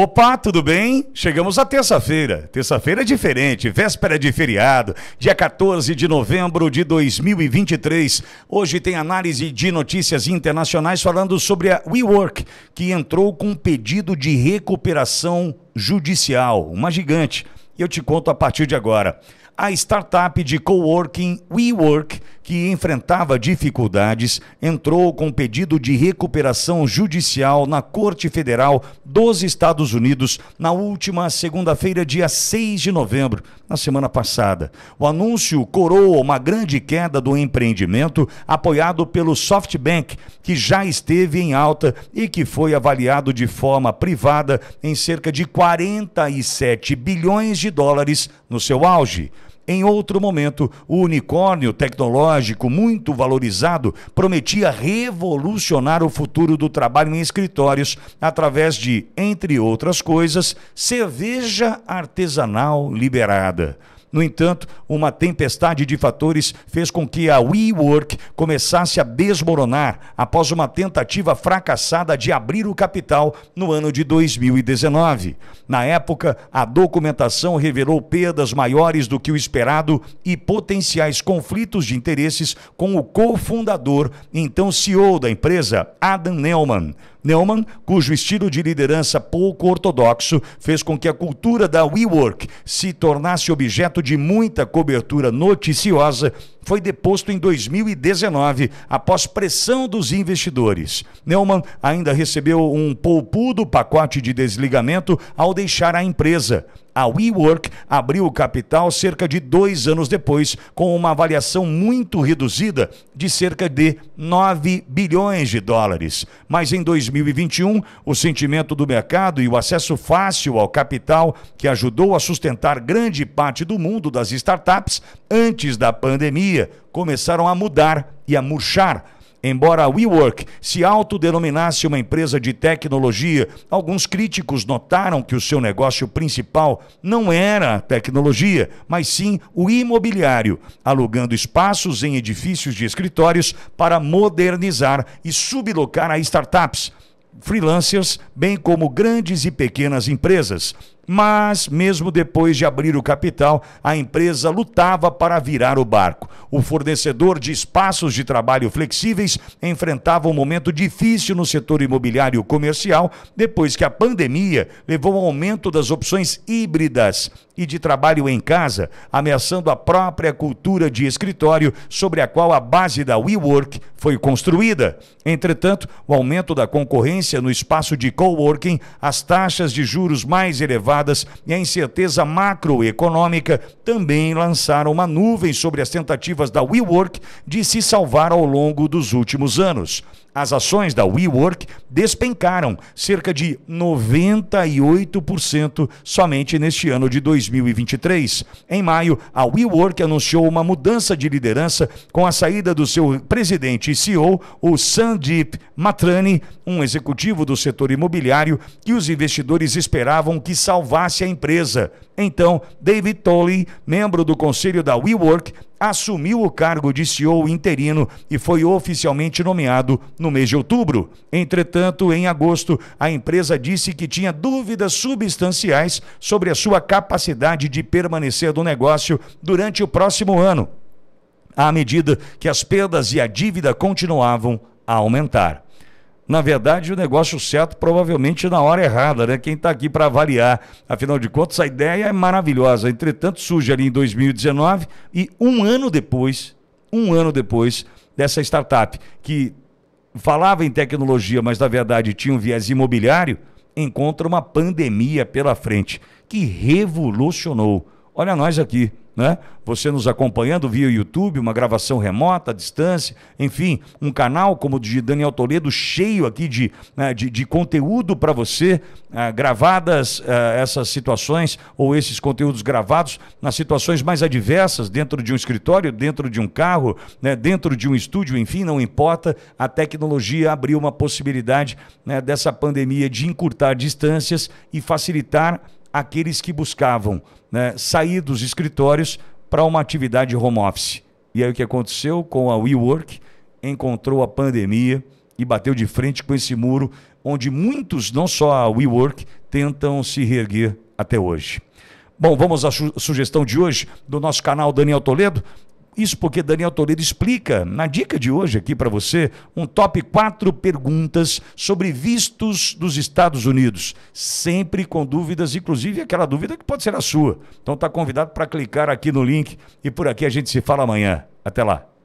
Opa, tudo bem? Chegamos à terça-feira. Terça-feira é diferente, véspera de feriado, dia 14 de novembro de 2023. Hoje tem análise de notícias internacionais falando sobre a WeWork, que entrou com um pedido de recuperação judicial, uma gigante. Eu te conto a partir de agora a startup de coworking WeWork, que enfrentava dificuldades, entrou com pedido de recuperação judicial na Corte Federal dos Estados Unidos na última segunda-feira, dia 6 de novembro, na semana passada. O anúncio coroa uma grande queda do empreendimento, apoiado pelo SoftBank, que já esteve em alta e que foi avaliado de forma privada em cerca de 47 bilhões de dólares no seu auge. Em outro momento, o unicórnio tecnológico muito valorizado prometia revolucionar o futuro do trabalho em escritórios através de, entre outras coisas, cerveja artesanal liberada. No entanto, uma tempestade de fatores fez com que a WeWork começasse a desmoronar após uma tentativa fracassada de abrir o capital no ano de 2019. Na época, a documentação revelou perdas maiores do que o esperado e potenciais conflitos de interesses com o cofundador, então CEO da empresa, Adam Neumann. Neumann, cujo estilo de liderança pouco ortodoxo fez com que a cultura da WeWork se tornasse objeto de muita cobertura noticiosa foi deposto em 2019, após pressão dos investidores. Neumann ainda recebeu um poupudo pacote de desligamento ao deixar a empresa. A WeWork abriu o capital cerca de dois anos depois, com uma avaliação muito reduzida de cerca de 9 bilhões de dólares. Mas em 2021, o sentimento do mercado e o acesso fácil ao capital, que ajudou a sustentar grande parte do mundo das startups antes da pandemia, começaram a mudar e a murchar. Embora a WeWork se autodenominasse uma empresa de tecnologia, alguns críticos notaram que o seu negócio principal não era a tecnologia, mas sim o imobiliário, alugando espaços em edifícios de escritórios para modernizar e sublocar a startups freelancers, bem como grandes e pequenas empresas. Mas, mesmo depois de abrir o capital, a empresa lutava para virar o barco. O fornecedor de espaços de trabalho flexíveis enfrentava um momento difícil no setor imobiliário comercial depois que a pandemia levou ao aumento das opções híbridas e de trabalho em casa, ameaçando a própria cultura de escritório sobre a qual a base da WeWork foi construída. Entretanto, o aumento da concorrência no espaço de coworking, as taxas de juros mais elevadas, e a incerteza macroeconômica também lançaram uma nuvem sobre as tentativas da WeWork de se salvar ao longo dos últimos anos. As ações da WeWork despencaram cerca de 98% somente neste ano de 2023. Em maio, a WeWork anunciou uma mudança de liderança com a saída do seu presidente e CEO, o Sandeep Matrani, um executivo do setor imobiliário que os investidores esperavam que salvasse salvasse a empresa. Então, David Tolley, membro do conselho da WeWork, assumiu o cargo de CEO interino e foi oficialmente nomeado no mês de outubro. Entretanto, em agosto, a empresa disse que tinha dúvidas substanciais sobre a sua capacidade de permanecer no negócio durante o próximo ano, à medida que as perdas e a dívida continuavam a aumentar na verdade, o negócio certo provavelmente na hora errada, né? Quem está aqui para avaliar. Afinal de contas, a ideia é maravilhosa. Entretanto, surge ali em 2019 e um ano depois, um ano depois dessa startup que falava em tecnologia, mas na verdade tinha um viés imobiliário, encontra uma pandemia pela frente que revolucionou. Olha nós aqui, né? Você nos acompanhando via YouTube, uma gravação remota, à distância, enfim, um canal como o de Daniel Toledo, cheio aqui de, né, de, de, conteúdo para você, eh, gravadas eh, essas situações ou esses conteúdos gravados nas situações mais adversas, dentro de um escritório, dentro de um carro, né, dentro de um estúdio, enfim, não importa, a tecnologia abriu uma possibilidade né, dessa pandemia de encurtar distâncias e facilitar aqueles que buscavam né, sair dos escritórios para uma atividade home office. E aí o que aconteceu com a WeWork? Encontrou a pandemia e bateu de frente com esse muro onde muitos, não só a WeWork, tentam se reerguer até hoje. Bom, vamos à su sugestão de hoje do nosso canal Daniel Toledo. Isso porque Daniel Toledo explica, na dica de hoje aqui para você, um top 4 perguntas sobre vistos dos Estados Unidos. Sempre com dúvidas, inclusive aquela dúvida que pode ser a sua. Então está convidado para clicar aqui no link e por aqui a gente se fala amanhã. Até lá.